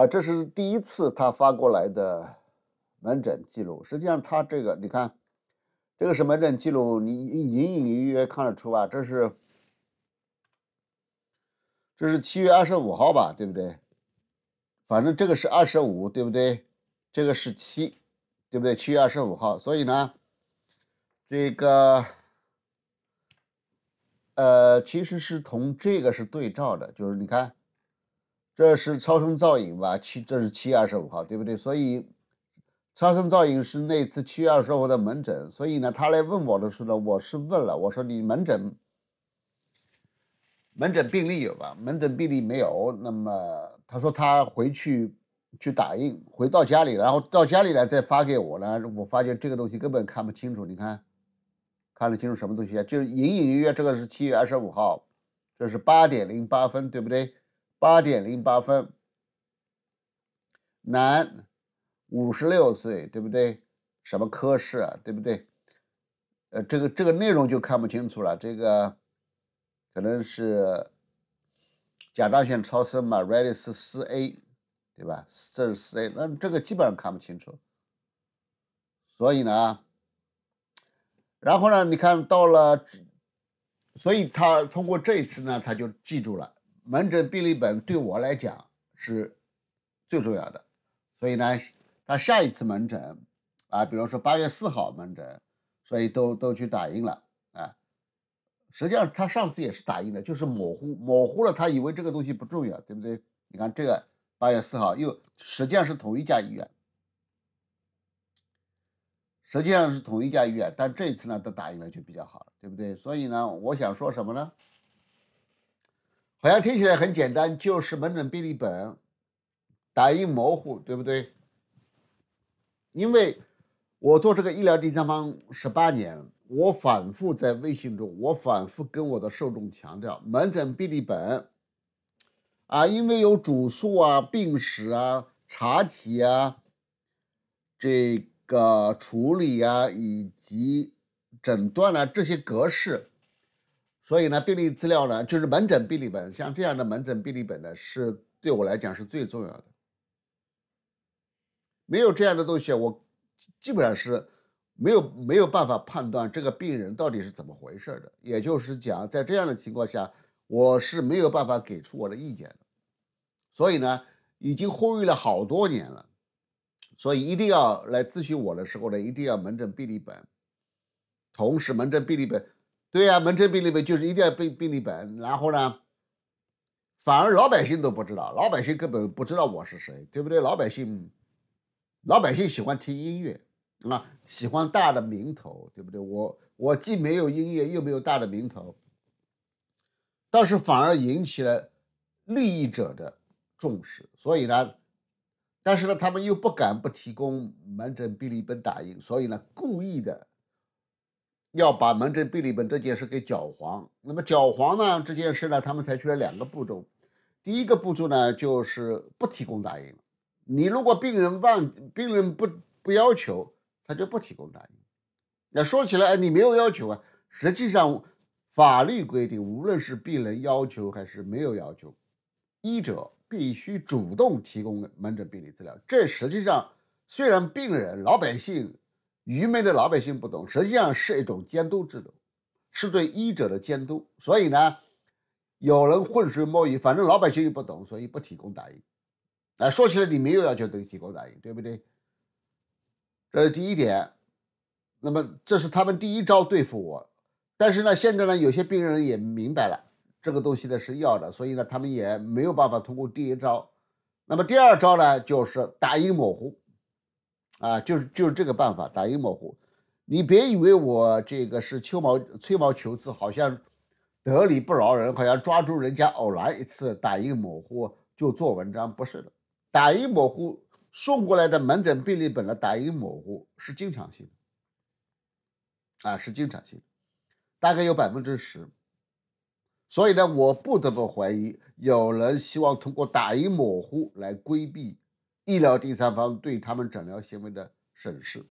啊，这是第一次他发过来的门诊记录。实际上，他这个你看，这个是门诊记录，你隐隐约约看得出吧？这是，这是七月二十五号吧，对不对？反正这个是二十五，对不对？这个是七，对不对？七月二十五号。所以呢，这个，呃，其实是同这个是对照的，就是你看。这是超声造影吧？七，这是七月二十五号，对不对？所以，超声造影是那次七月二十五号的门诊。所以呢，他来问我的时候呢，我是问了，我说你门诊门诊病例有吧？门诊病例没有。那么他说他回去去打印，回到家里，然后到家里来再发给我呢。我发现这个东西根本看不清楚。你看，看得清楚什么东西啊？就隐隐约约，这个是七月二十五号，这是八点零八分，对不对？八点零八分，男，五十六岁，对不对？什么科室啊，对不对？呃，这个这个内容就看不清楚了。这个可能是甲状腺超声嘛 r e a d y 是四 A，对吧？这是四 A，那这个基本上看不清楚。所以呢，然后呢，你看到了，所以他通过这一次呢，他就记住了。门诊病历本对我来讲是最重要的，所以呢，他下一次门诊，啊，比如说八月四号门诊，所以都都去打印了，啊，实际上他上次也是打印的，就是模糊模糊了，他以为这个东西不重要，对不对？你看这个八月四号又实际上是同一家医院，实际上是同一家医院，但这一次呢他打印了就比较好了，对不对？所以呢，我想说什么呢？好像听起来很简单，就是门诊病历本，打印模糊，对不对？因为我做这个医疗第三方十八年，我反复在微信中，我反复跟我的受众强调，门诊病历本，啊，因为有主诉啊、病史啊、查体啊、这个处理啊以及诊断啊这些格式。所以呢，病例资料呢，就是门诊病历本，像这样的门诊病历本呢，是对我来讲是最重要的。没有这样的东西，我基本上是没有没有办法判断这个病人到底是怎么回事的。也就是讲，在这样的情况下，我是没有办法给出我的意见的。所以呢，已经呼吁了好多年了。所以一定要来咨询我的时候呢，一定要门诊病历本，同时门诊病历本。对呀，门诊病历本就是一定要病病历本，然后呢，反而老百姓都不知道，老百姓根本不知道我是谁，对不对？老百姓，老百姓喜欢听音乐，啊，喜欢大的名头，对不对？我我既没有音乐，又没有大的名头，倒是反而引起了利益者的重视，所以呢，但是呢，他们又不敢不提供门诊病历本打印，所以呢，故意的。要把门诊病历本这件事给搅黄，那么搅黄呢？这件事呢，他们采取了两个步骤。第一个步骤呢，就是不提供打印。你如果病人忘，病人不不要求，他就不提供打印。那说起来，你没有要求啊？实际上，法律规定，无论是病人要求还是没有要求，医者必须主动提供门诊病历资料。这实际上，虽然病人老百姓。愚昧的老百姓不懂，实际上是一种监督制度，是对医者的监督。所以呢，有人浑水摸鱼，反正老百姓又不懂，所以不提供打印。哎，说起来你没有要求都提供打印，对不对？这是第一点，那么这是他们第一招对付我。但是呢，现在呢，有些病人也明白了这个东西呢是要的，所以呢，他们也没有办法通过第一招。那么第二招呢，就是打印模糊。啊，就是就是这个办法，打印模糊。你别以为我这个是挑毛、吹毛求疵，好像得理不饶人，好像抓住人家偶然一次打印模糊就做文章，不是的。打印模糊送过来的门诊病历本的打印模糊是经常性的，啊，是经常性的，大概有百分之十。所以呢，我不得不怀疑有人希望通过打印模糊来规避。医疗第三方对他们诊疗行为的审视。